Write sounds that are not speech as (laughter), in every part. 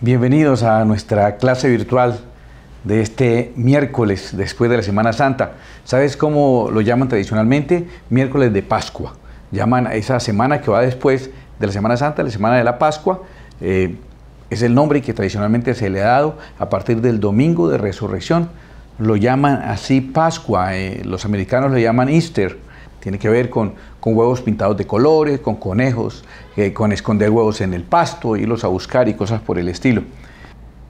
Bienvenidos a nuestra clase virtual de este miércoles después de la Semana Santa. ¿Sabes cómo lo llaman tradicionalmente? Miércoles de Pascua llaman a esa semana que va después de la Semana Santa, la Semana de la Pascua. Eh, es el nombre que tradicionalmente se le ha dado a partir del domingo de resurrección. Lo llaman así Pascua, eh, los americanos lo llaman Easter. Tiene que ver con, huevos pintados de colores, con conejos, eh, con esconder huevos en el pasto, irlos a buscar y cosas por el estilo.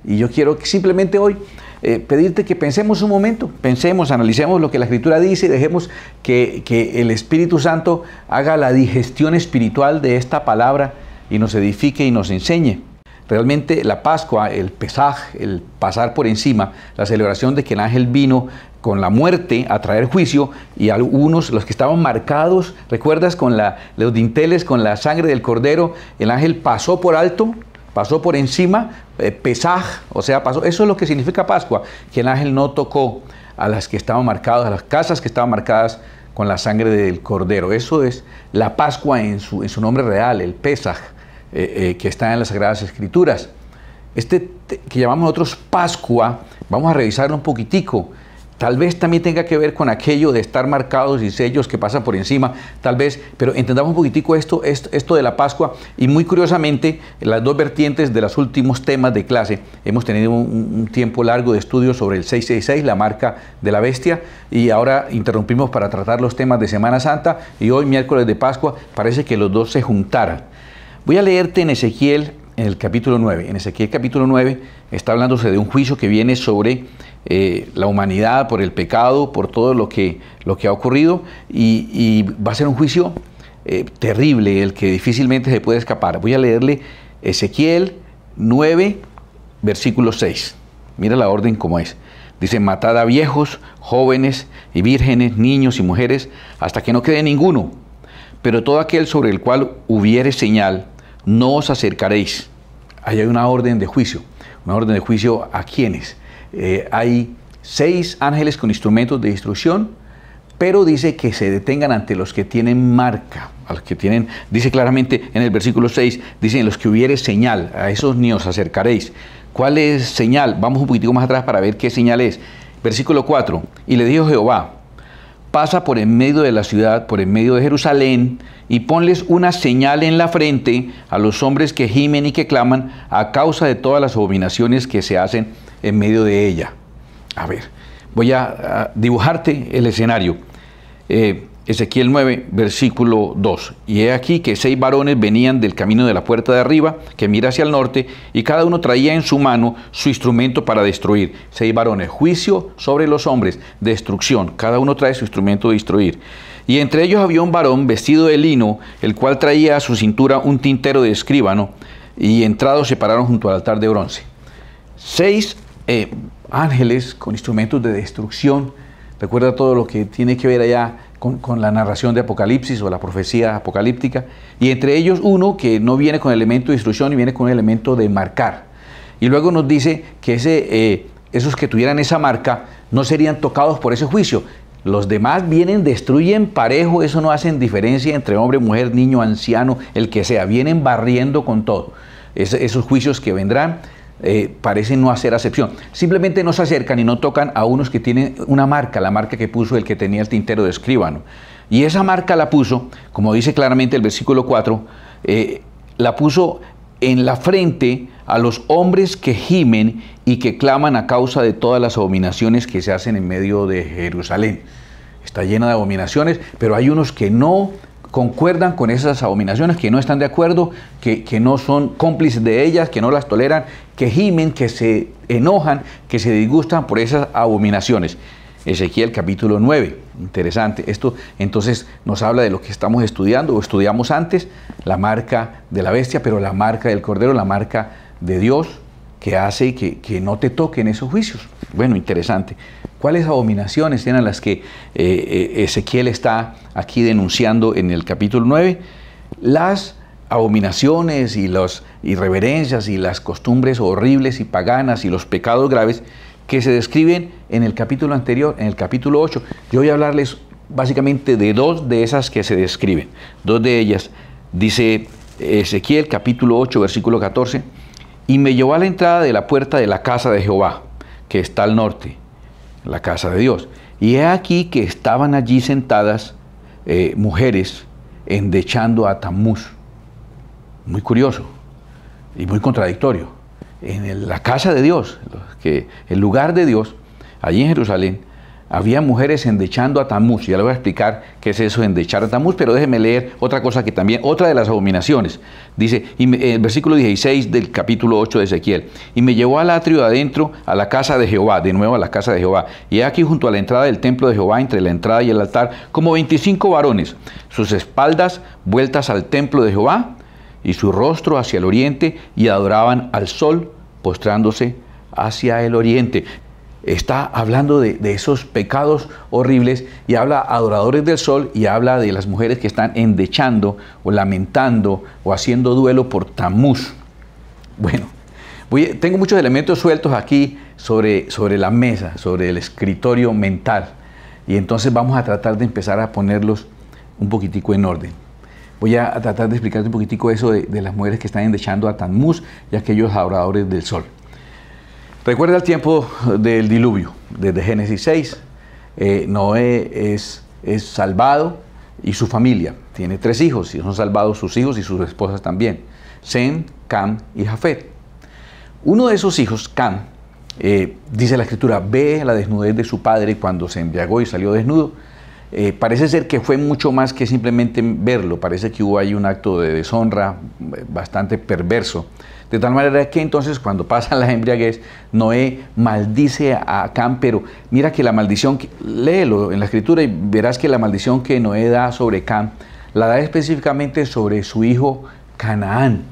Y yo quiero que simplemente hoy eh, pedirte que pensemos un momento, pensemos, analicemos lo que la Escritura dice y dejemos que, el Espíritu Santo haga la digestión espiritual de esta palabra y nos edifique y nos enseñe. Realmente la Pascua, el Pesaj, el pasar por encima, la celebración de que el ángel vino con la muerte a traer juicio y algunos, los que estaban marcados, recuerdas, con la, los dinteles, con la sangre del cordero, el ángel pasó por alto pasó por encima, eh, pesaj, o sea, pasó, eso es lo que significa Pascua, que el ángel no tocó a las que estaban marcadas, a las casas que estaban marcadas con la sangre del cordero. Eso es la Pascua en su, nombre real, el pesaj, eh, eh, que está en las Sagradas Escrituras. Este que llamamos nosotros Pascua, vamos a revisarlo un poquitico, Tal vez también tenga que ver con aquello de estar marcados y sellos que pasan por encima, tal vez, pero entendamos un poquitico esto, esto, de la Pascua y muy curiosamente las dos vertientes de los últimos temas de clase. Hemos tenido un, tiempo largo de estudio sobre el 666, la marca de la bestia, y ahora interrumpimos para tratar los temas de Semana Santa y hoy miércoles de Pascua parece que los dos se juntaran. Voy a leerte en Ezequiel, en el capítulo 9. En Ezequiel capítulo 9 está hablándose de un juicio que viene sobre eh, la humanidad, por el pecado, por todo lo que, lo que ha ocurrido y, va a ser un juicio eh, terrible, el que difícilmente se puede escapar. Voy a leerle Ezequiel 9, versículo 6. Mira la orden como es. Dice, matad a viejos, jóvenes y vírgenes, niños y mujeres, hasta que no quede ninguno. Pero todo aquel sobre el cual hubiere señal, no os acercaréis. Ahí hay una orden de juicio. Una orden de juicio a quienes? Eh, hay seis ángeles con instrumentos de instrucción, pero dice que se detengan ante los que tienen marca, que tienen, dice claramente en el versículo 6, Dicen los que hubiere señal, a esos ni os acercaréis. ¿Cuál es señal? Vamos un poquitico más atrás para ver qué señal es. Versículo 4, y le dijo Jehová, pasa por en medio de la ciudad, por en medio de Jerusalén, y ponles una señal en la frente a los hombres que gimen y que claman a causa de todas las abominaciones que se hacen en medio de ella. A ver, voy a, dibujarte el escenario. Eh, Ezequiel 9, versículo 2. Y he aquí que seis varones venían del camino de la puerta de arriba, que mira hacia el norte, y cada uno traía en su mano su instrumento para destruir. Seis varones, juicio sobre los hombres, destrucción. Cada uno trae su instrumento de destruir. Y entre ellos había un varón vestido de lino, el cual traía a su cintura un tintero de escribano, y entrados se pararon junto al altar de bronce. Seis eh, ángeles con instrumentos de destrucción. Recuerda todo lo que tiene que ver allá con, la narración de Apocalipsis o la profecía apocalíptica, y entre ellos uno que no viene con elemento de instrucción y viene con el elemento de marcar. Y luego nos dice que ese, eh, esos que tuvieran esa marca no serían tocados por ese juicio. Los demás vienen, destruyen parejo, eso no hace diferencia entre hombre, mujer, niño, anciano, el que sea, vienen barriendo con todo. esos juicios que vendrán parecen eh, parece no hacer acepción. Simplemente no se acercan y no tocan a unos que tienen una marca, la marca que puso el que tenía el tintero de escribano. Y esa marca la puso, como dice claramente el versículo 4, eh, la puso en la frente a los hombres que gimen y que claman a causa de todas las abominaciones que se hacen en medio de Jerusalén. Está llena de abominaciones, pero hay unos que no concuerdan con esas abominaciones, que no están de acuerdo, que, no son cómplices de ellas, que no las toleran, que gimen, que se enojan, que se disgustan por esas abominaciones. Ezequiel capítulo 9, interesante. Esto entonces nos habla de lo que estamos estudiando o estudiamos antes, la marca de la bestia, pero la marca del cordero, la marca de Dios, que hace que, que no te toquen esos juicios. Bueno, interesante. ¿Cuáles abominaciones eran las que eh, eh, Ezequiel está aquí denunciando en el capítulo 9? Las abominaciones y las irreverencias y las costumbres horribles y paganas y los pecados graves que se describen en el capítulo anterior, en el capítulo 8. Yo voy a hablarles básicamente de dos de esas que se describen. Dos de ellas, dice Ezequiel capítulo 8, versículo 14 y me llevó a la entrada de la puerta de la casa de Jehová, que está al norte, la casa de Dios. Y he aquí que estaban allí sentadas eh, mujeres endechando a Tamuz. Muy curioso y muy contradictorio. En la casa de Dios, que el lugar de Dios, allí en Jerusalén, había mujeres endechando a Tamuz. Ya le voy a explicar qué es eso endechar a Tamuz, pero déjeme leer otra cosa que también, otra de las abominaciones. Dice, en el eh, versículo 16 del capítulo 8 de Ezequiel, y me llevó al atrio adentro a la casa de Jehová, de nuevo a la casa de Jehová, y aquí junto a la entrada del templo de Jehová, entre la entrada y el altar, como 25 varones, sus espaldas vueltas al templo de Jehová y su rostro hacia el oriente, y adoraban al sol postrándose hacia el oriente está hablando de, esos pecados horribles y habla adoradores del sol y habla de las mujeres que están endechando o lamentando o haciendo duelo por Tamuz. Bueno, voy, tengo muchos elementos sueltos aquí sobre, sobre la mesa, sobre el escritorio mental y entonces vamos a tratar de empezar a ponerlos un poquitico en orden. Voy a tratar de explicarte un poquitico eso de, las mujeres que están endechando a Tamuz y aquellos adoradores del sol. Recuerda el tiempo del diluvio, desde Génesis 6. Eh, Noé es, salvado y su familia. Tiene tres hijos y son salvados sus hijos y sus esposas también. Sem, Cam y Jafet. Uno de esos hijos, Cam, eh, dice la escritura, ve la desnudez de su padre cuando se embriagó y salió desnudo. Eh, parece ser que fue mucho más que simplemente verlo, parece que hubo ahí un acto de deshonra bastante perverso de tal manera que entonces cuando pasa la embriaguez, Noé maldice a Cam, pero mira que la maldición, léelo en la escritura y verás que la maldición que Noé da sobre Cam, la da específicamente sobre su hijo Canaán.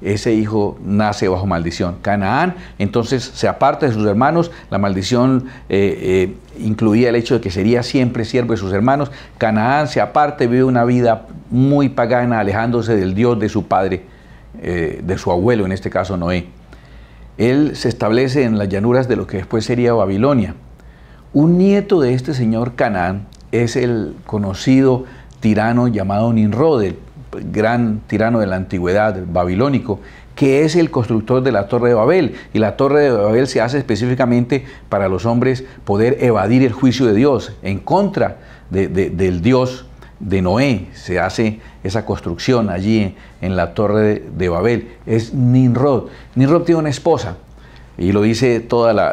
Ese hijo nace bajo maldición. Canaán entonces se aparta de sus hermanos. La maldición eh, eh, incluía el hecho de que sería siempre siervo de sus hermanos. Canaán se aparta vive una vida muy pagana, alejándose del Dios de su padre. Eh, de su abuelo, en este caso Noé. Él se establece en las llanuras de lo que después sería Babilonia. Un nieto de este señor Canaán es el conocido tirano llamado Ninrod, el gran tirano de la antigüedad babilónico, que es el constructor de la Torre de Babel. Y la Torre de Babel se hace específicamente para los hombres poder evadir el juicio de Dios en contra del Dios de Noé, se hace esa construcción allí en la torre de Babel, es Ninrod. Ninrod tiene una esposa y lo dice toda la,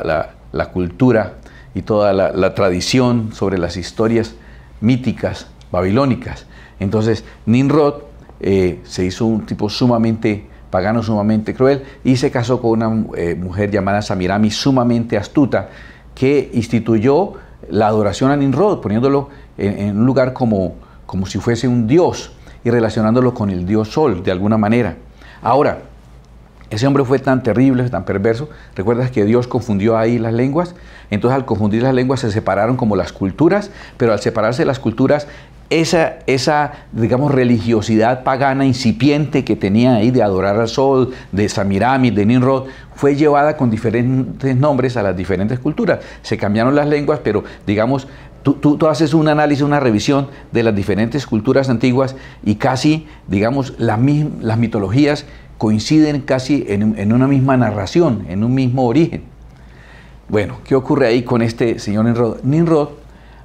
cultura y toda la, tradición sobre las historias míticas babilónicas. Entonces, Ninrod eh, se hizo un tipo sumamente pagano, sumamente cruel, y se casó con una eh, mujer llamada Samirami, sumamente astuta, que instituyó la adoración a Ninrod, poniéndolo en, en un lugar como, como si fuese un dios y relacionándolo con el dios sol de alguna manera. Ahora, ese hombre fue tan terrible, tan perverso. ¿Recuerdas que Dios confundió ahí las lenguas? Entonces al confundir las lenguas se separaron como las culturas, pero al separarse las culturas, esa, esa, digamos, religiosidad pagana incipiente que tenía ahí de adorar al sol, de Samiramis, de ninrod fue llevada con diferentes nombres a las diferentes culturas. Se cambiaron las lenguas, pero digamos, Tú, haces un análisis, una revisión de las diferentes culturas antiguas y casi, digamos, las, mitologías coinciden casi en, una misma narración, en un mismo origen. Bueno, ¿qué ocurre ahí con este señor Ninrod? Ninrod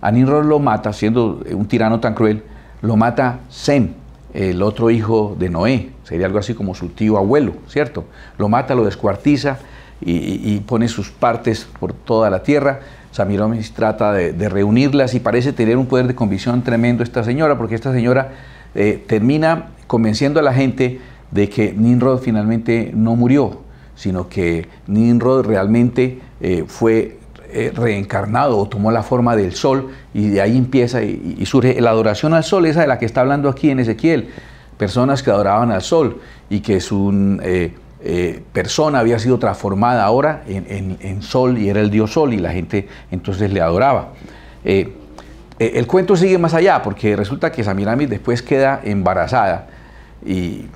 a Ninrod lo mata, siendo un tirano tan cruel, lo mata Sem, el otro hijo de Noé, sería algo así como su tío abuelo, ¿cierto? Lo mata, lo descuartiza y pone sus partes por toda la tierra Samiromis trata de, reunirlas y parece tener un poder de convicción tremendo esta señora, porque esta señora eh, termina convenciendo a la gente de que Ninrod finalmente no murió, sino que Ninrod realmente eh, fue eh, reencarnado o tomó la forma del sol y de ahí empieza y, surge la adoración al sol, esa de la que está hablando aquí en Ezequiel, personas que adoraban al sol y que es un... Eh, persona había sido transformada ahora en, sol y era el dios sol y la gente entonces le adoraba. Eh, eh, el cuento sigue más allá porque resulta que Samiramis después queda embarazada y,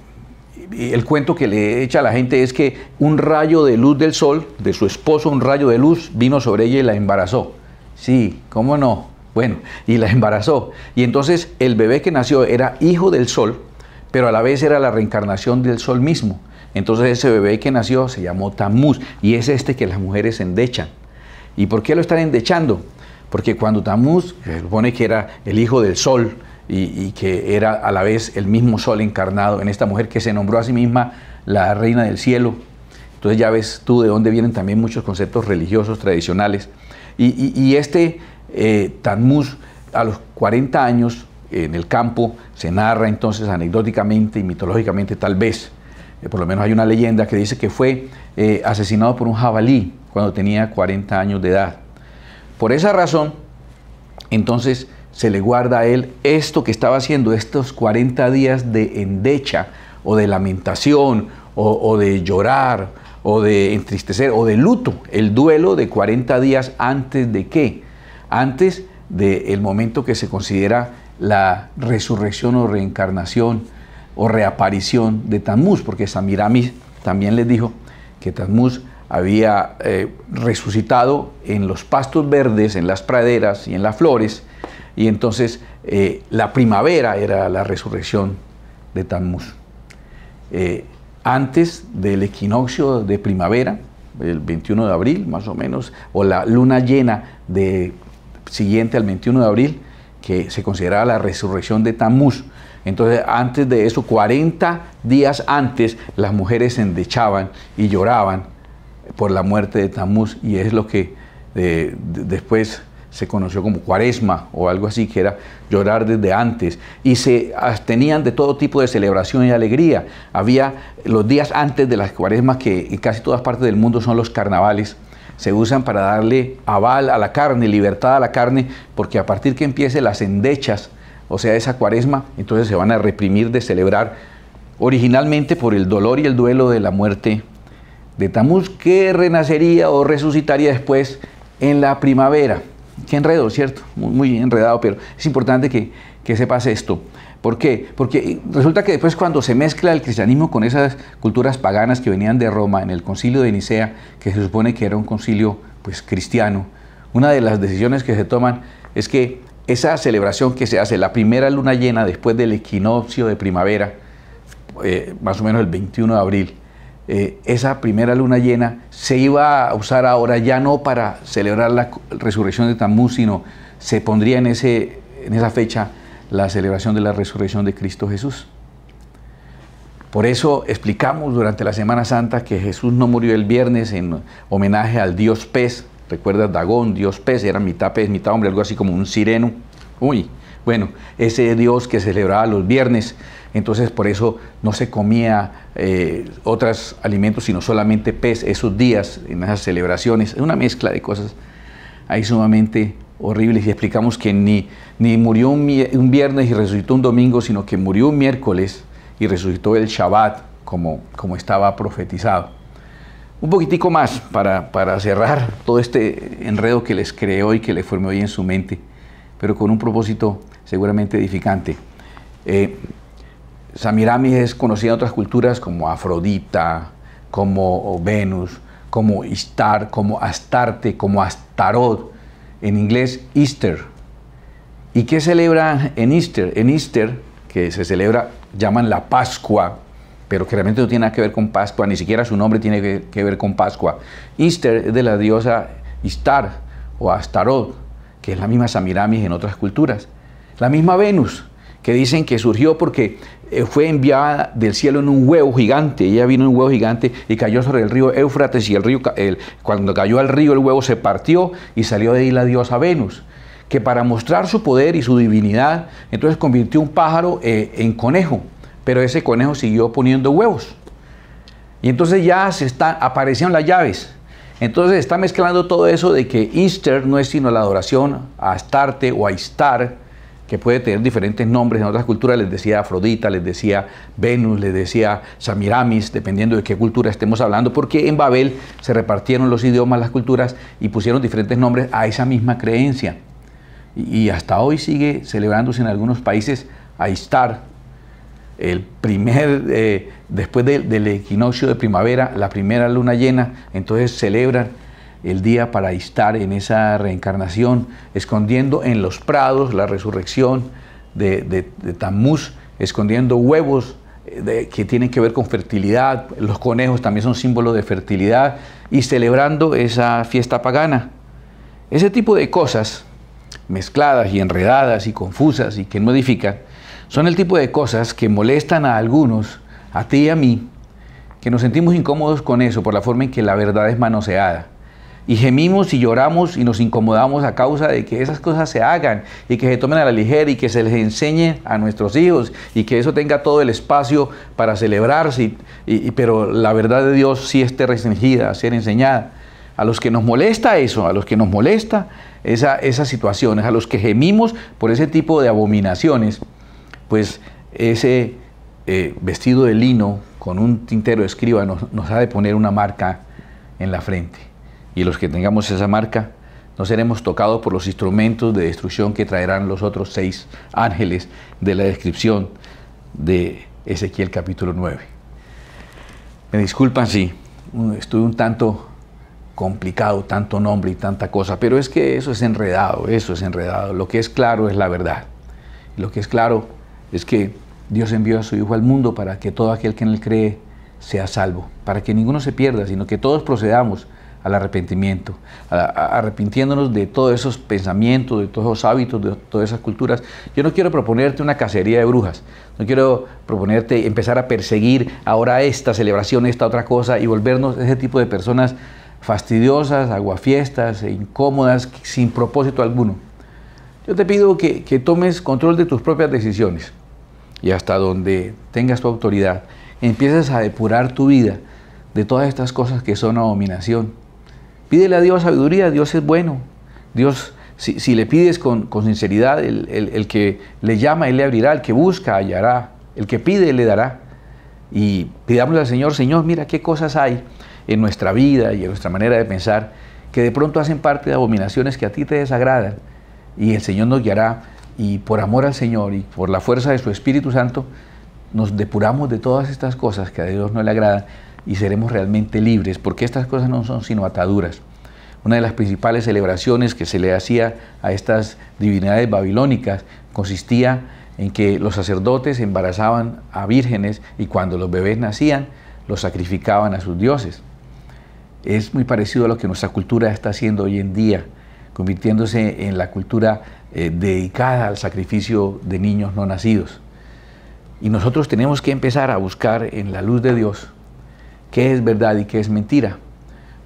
el cuento que le echa a la gente es que un rayo de luz del sol, de su esposo, un rayo de luz vino sobre ella y la embarazó. Sí, ¿cómo no? Bueno, y la (laughs) embarazó. Y entonces el bebé que nació era hijo del sol, pero a la vez era la reencarnación del sol mismo. Entonces ese bebé que nació se llamó Tammuz y es este que las mujeres endechan. ¿Y por qué lo están endechando? Porque cuando Tammuz, se supone que era el hijo del sol y, que era a la vez el mismo sol encarnado en esta mujer que se nombró a sí misma la reina del cielo. Entonces ya ves tú de dónde vienen también muchos conceptos religiosos tradicionales. Y, este eh, Tammuz a los 40 años en el campo se narra entonces anecdóticamente y mitológicamente tal vez eh, por lo menos hay una leyenda que dice que fue eh, asesinado por un jabalí cuando tenía 40 años de edad. Por esa razón, entonces se le guarda a él esto que estaba haciendo, estos 40 días de endecha o de lamentación o, de llorar o de entristecer o de luto, el duelo de 40 días antes de qué, antes del momento que se considera la resurrección o reencarnación o reaparición de Tammuz, porque Samiramis también les dijo que Tammuz había eh, resucitado en los pastos verdes, en las praderas y en las flores, y entonces eh, la primavera era la resurrección de Tammuz. Eh, antes del equinoccio de primavera, el 21 de abril más o menos, o la luna llena de siguiente al 21 de abril, que se consideraba la resurrección de Tamuz. Entonces, antes de eso, 40 días antes, las mujeres se endechaban y lloraban por la muerte de Tamuz, y es lo que eh, después se conoció como cuaresma o algo así, que era llorar desde antes, y se abstenían ah, de todo tipo de celebración y alegría. Había los días antes de las cuaresmas, que en casi todas partes del mundo son los carnavales, se usan para darle aval a la carne, libertad a la carne, porque a partir que empiece las endechas, o sea, esa cuaresma, entonces se van a reprimir de celebrar originalmente por el dolor y el duelo de la muerte de Tamuz, que renacería o resucitaría después en la primavera. Qué enredo, ¿cierto? Muy, enredado, pero es importante que, que sepas esto. ¿Por qué? Porque resulta que después cuando se mezcla el cristianismo con esas culturas paganas que venían de Roma en el concilio de Nicea, que se supone que era un concilio pues, cristiano, una de las decisiones que se toman es que esa celebración que se hace la primera luna llena después del equinoccio de primavera, eh, más o menos el 21 de abril, eh, esa primera luna llena se iba a usar ahora ya no para celebrar la resurrección de Tammuz, sino se pondría en, en esa fecha la celebración de la resurrección de Cristo Jesús. Por eso explicamos durante la Semana Santa que Jesús no murió el viernes en homenaje al dios pez. Recuerda Dagón, dios pez, era mitad pez, mitad hombre, algo así como un sireno. Uy, bueno, ese dios que celebraba los viernes, entonces por eso no se comía eh, otros alimentos, sino solamente pez esos días en esas celebraciones. Es una mezcla de cosas ahí sumamente horribles y explicamos que ni, ni murió un, viernes y resucitó un domingo, sino que murió un miércoles y resucitó el Shabbat, como, como estaba profetizado. Un poquitico más para, cerrar todo este enredo que les creó y que les formó hoy en su mente, pero con un propósito seguramente edificante. Eh, Samiramis es conocida en otras culturas como Afrodita, como Venus, como Istar, como Astarte, como Astaroth en inglés Easter. ¿Y qué celebran en Easter? En Easter, que se celebra, llaman la Pascua, pero que realmente no tiene nada que ver con Pascua, ni siquiera su nombre tiene que, que ver con Pascua. Easter es de la diosa Istar o Astaroth, que es la misma Samiramis en otras culturas. La misma Venus, que dicen que surgió porque eh, fue enviada del cielo en un huevo gigante, ella vino en un huevo gigante y cayó sobre el río Éufrates y el río, cuando cayó al río el huevo se partió y salió de ahí la diosa Venus, que para mostrar su poder y su divinidad, entonces convirtió un pájaro eh, en conejo, pero ese conejo siguió poniendo huevos. Y entonces ya se están, aparecieron las llaves. Entonces está mezclando todo eso de que Easter no es sino la adoración a Astarte o a Istar, que puede tener diferentes nombres en otras culturas, les decía Afrodita, les decía Venus, les decía Samiramis, dependiendo de qué cultura estemos hablando, porque en Babel se repartieron los idiomas, las culturas y pusieron diferentes nombres a esa misma creencia. Y hasta hoy sigue celebrándose en algunos países Aistar, el primer, eh, después del equinoccio de primavera, la primera luna llena, entonces celebran el día para estar en esa reencarnación, escondiendo en los prados la resurrección de, Tammuz, escondiendo huevos eh, que tienen que ver con fertilidad, los conejos también son símbolos de fertilidad, y celebrando esa fiesta pagana. Ese tipo de cosas, mezcladas y enredadas y confusas y que modifican son el tipo de cosas que molestan a algunos, a ti y a mí, que nos sentimos incómodos con eso por la forma en que la verdad es manoseada y gemimos y lloramos y nos incomodamos a causa de que esas cosas se hagan y que se tomen a la ligera y que se les enseñe a nuestros hijos y que eso tenga todo el espacio para celebrarse, y, pero la verdad de Dios sí esté restringida a ser enseñada. A los que nos molesta eso, a los que nos molesta esas situaciones, a los que gemimos por ese tipo de abominaciones, pues ese eh, vestido de lino con un tintero de escriba nos ha de poner una marca en la frente y los que tengamos esa marca, no seremos tocados por los instrumentos de destrucción que traerán los otros seis ángeles de la descripción de Ezequiel capítulo 9. Me disculpan si estuve un tanto complicado, tanto nombre y tanta cosa, pero es que eso es enredado, eso es enredado. Lo que es claro es la verdad. Lo que es claro es que Dios envió a su Hijo al mundo para que todo aquel que en él cree sea salvo, para que ninguno se pierda, sino que todos procedamos al arrepentimiento, arrepintiéndonos de todos esos pensamientos, de todos esos hábitos, de todas esas culturas. Yo no quiero proponerte una cacería de brujas, no quiero proponerte empezar a perseguir ahora esta celebración, esta otra cosa y volvernos ese tipo de personas fastidiosas, aguafiestas, e incómodas, sin propósito alguno. Yo te pido que, que tomes control de tus propias decisiones y hasta donde tengas tu autoridad, empieces a depurar tu vida de todas estas cosas que son abominación, Pídele a Dios sabiduría, Dios es bueno. Dios, si, le pides con, sinceridad, el, que le llama, Él le abrirá, el que busca, hallará, el que pide, Él le dará. Y pidámosle al Señor, Señor, mira qué cosas hay en nuestra vida y en nuestra manera de pensar que de pronto hacen parte de abominaciones que a ti te desagradan. Y el Señor nos guiará y por amor al Señor y por la fuerza de su Espíritu Santo, nos depuramos de todas estas cosas que a Dios no le agradan y seremos realmente libres, porque estas cosas no son sino ataduras. Una de las principales celebraciones que se le hacía a estas divinidades babilónicas consistía en que los sacerdotes embarazaban a vírgenes y cuando los bebés nacían los sacrificaban a sus dioses. Es muy parecido a lo que nuestra cultura está haciendo hoy en día, convirtiéndose en la cultura eh, dedicada al sacrificio de niños no nacidos. Y nosotros tenemos que empezar a buscar en la luz de Dios qué es verdad y qué es mentira.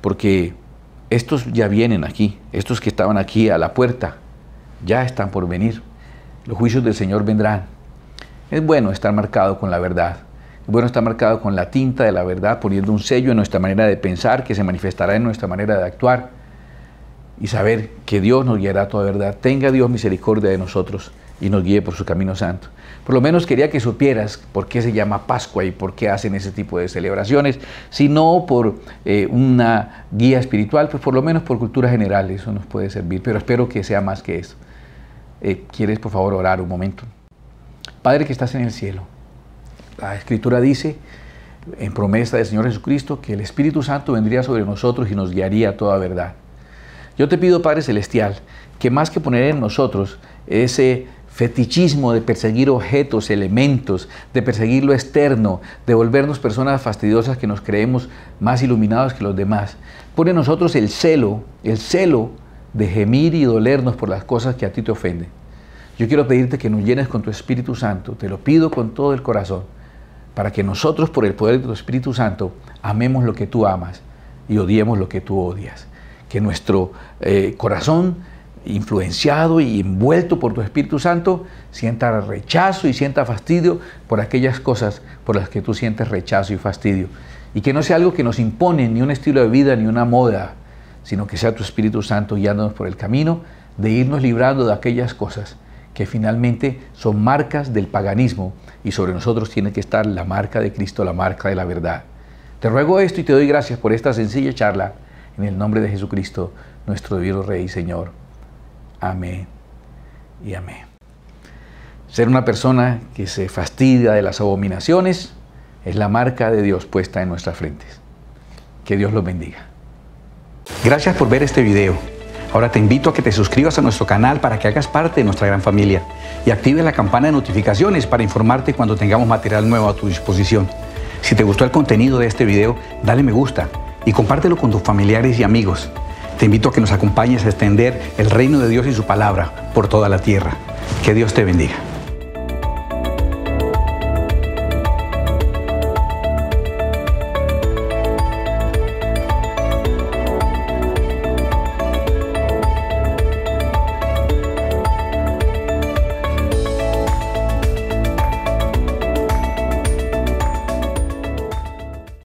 Porque estos ya vienen aquí, estos que estaban aquí a la puerta, ya están por venir. Los juicios del Señor vendrán. Es bueno estar marcado con la verdad. Es bueno estar marcado con la tinta de la verdad, poniendo un sello en nuestra manera de pensar que se manifestará en nuestra manera de actuar y saber que Dios nos guiará a toda verdad. Tenga Dios misericordia de nosotros y nos guíe por su camino santo. Por lo menos quería que supieras por qué se llama Pascua y por qué hacen ese tipo de celebraciones, si no por eh, una guía espiritual, pues por lo menos por cultura general eso nos puede servir, pero espero que sea más que eso. Eh, ¿Quieres por favor orar un momento? Padre que estás en el cielo, la escritura dice en promesa del Señor Jesucristo que el Espíritu Santo vendría sobre nosotros y nos guiaría a toda verdad. Yo te pido, Padre Celestial, que más que poner en nosotros ese fetichismo de perseguir objetos, elementos, de perseguir lo externo, de volvernos personas fastidiosas que nos creemos más iluminados que los demás, pone en nosotros el celo, el celo de gemir y dolernos por las cosas que a ti te ofenden. Yo quiero pedirte que nos llenes con tu Espíritu Santo, te lo pido con todo el corazón, para que nosotros por el poder de tu Espíritu Santo amemos lo que tú amas y odiemos lo que tú odias que nuestro eh, corazón, influenciado y envuelto por tu Espíritu Santo, sienta rechazo y sienta fastidio por aquellas cosas por las que tú sientes rechazo y fastidio. Y que no sea algo que nos impone ni un estilo de vida ni una moda, sino que sea tu Espíritu Santo guiándonos por el camino de irnos librando de aquellas cosas que finalmente son marcas del paganismo y sobre nosotros tiene que estar la marca de Cristo, la marca de la verdad. Te ruego esto y te doy gracias por esta sencilla charla en el nombre de Jesucristo, nuestro Dios Rey y Señor. Amén y amén. Ser una persona que se fastidia de las abominaciones es la marca de Dios puesta en nuestras frentes. Que Dios los bendiga. Gracias por ver este video. Ahora te invito a que te suscribas a nuestro canal para que hagas parte de nuestra gran familia y actives la campana de notificaciones para informarte cuando tengamos material nuevo a tu disposición. Si te gustó el contenido de este video, dale me gusta y compártelo con tus familiares y amigos. Te invito a que nos acompañes a extender el reino de Dios y su palabra por toda la tierra. Que Dios te bendiga.